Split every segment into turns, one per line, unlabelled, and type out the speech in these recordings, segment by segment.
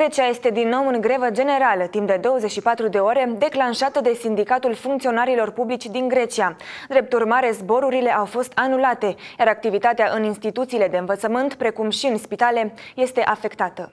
Grecia este din nou în grevă generală, timp de 24 de ore, declanșată de Sindicatul Funcționarilor Publici din Grecia. Drept urmare, zborurile au fost anulate, iar activitatea în instituțiile de învățământ, precum și în spitale, este afectată.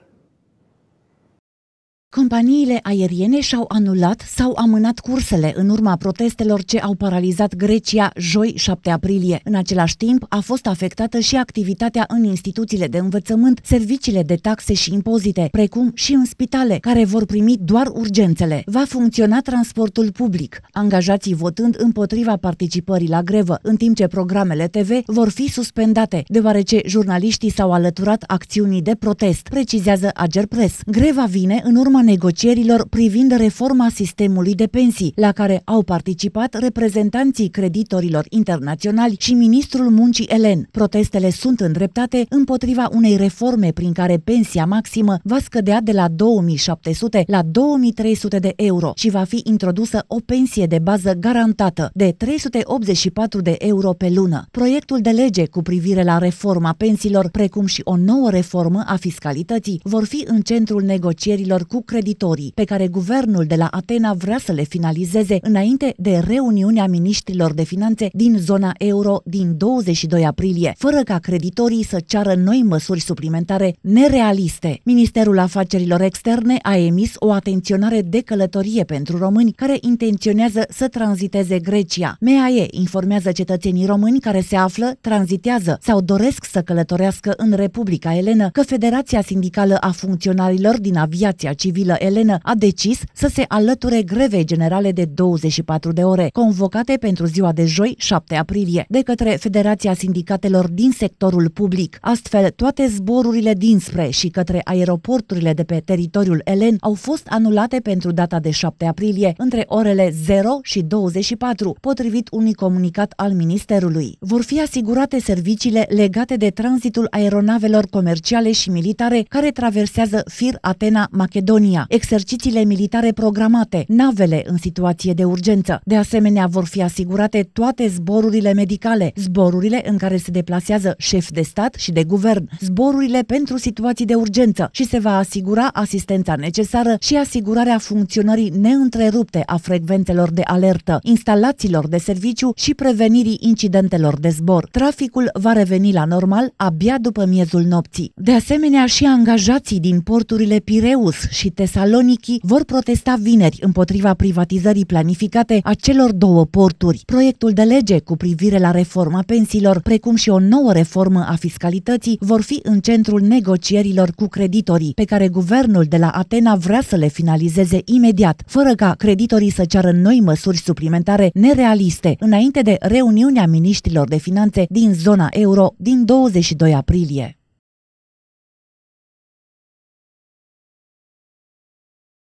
Companiile aeriene și-au anulat sau amânat cursele în urma protestelor ce au paralizat Grecia joi 7 aprilie. În același timp, a fost afectată și activitatea în instituțiile de învățământ, serviciile de taxe și impozite, precum și în spitale, care vor primi doar urgențele. Va funcționa transportul public, angajații votând împotriva participării la grevă, în timp ce programele TV vor fi suspendate, deoarece jurnaliștii s-au alăturat acțiunii de protest, precizează Ager Press. Greva vine în urma negocierilor privind reforma sistemului de pensii, la care au participat reprezentanții creditorilor internaționali și ministrul muncii Elen. Protestele sunt îndreptate împotriva unei reforme prin care pensia maximă va scădea de la 2700 la 2300 de euro și va fi introdusă o pensie de bază garantată de 384 de euro pe lună. Proiectul de lege cu privire la reforma pensiilor, precum și o nouă reformă a fiscalității, vor fi în centrul negocierilor cu creditorii, pe care guvernul de la Atena vrea să le finalizeze înainte de reuniunea ministrilor de finanțe din zona euro din 22 aprilie, fără ca creditorii să ceară noi măsuri suplimentare nerealiste. Ministerul Afacerilor Externe a emis o atenționare de călătorie pentru români care intenționează să tranziteze Grecia. MAE informează cetățenii români care se află, tranzitează sau doresc să călătorească în Republica Elenă că Federația Sindicală a Funcționarilor din Aviația Civilă civilă elenă a decis să se alăture grevei generale de 24 de ore, convocate pentru ziua de joi, 7 aprilie, de către Federația Sindicatelor din sectorul public. Astfel, toate zborurile dinspre și către aeroporturile de pe teritoriul elen au fost anulate pentru data de 7 aprilie, între orele 0 și 24, potrivit unui comunicat al Ministerului. Vor fi asigurate serviciile legate de tranzitul aeronavelor comerciale și militare care traversează fir Atena Macedonia Polonia, exercițiile militare programate, navele în situație de urgență. De asemenea, vor fi asigurate toate zborurile medicale, zborurile în care se deplasează șef de stat și de guvern, zborurile pentru situații de urgență și se va asigura asistența necesară și asigurarea funcționării neîntrerupte a frecventelor de alertă, instalațiilor de serviciu și prevenirii incidentelor de zbor. Traficul va reveni la normal abia după miezul nopții. De asemenea, și angajații din porturile Pireus și Tesaloniki vor protesta vineri împotriva privatizării planificate a celor două porturi. Proiectul de lege cu privire la reforma pensiilor, precum și o nouă reformă a fiscalității, vor fi în centrul negocierilor cu creditorii, pe care guvernul de la Atena vrea să le finalizeze imediat, fără ca creditorii să ceară noi măsuri suplimentare nerealiste, înainte de reuniunea miniștrilor de finanțe din zona euro din 22 aprilie.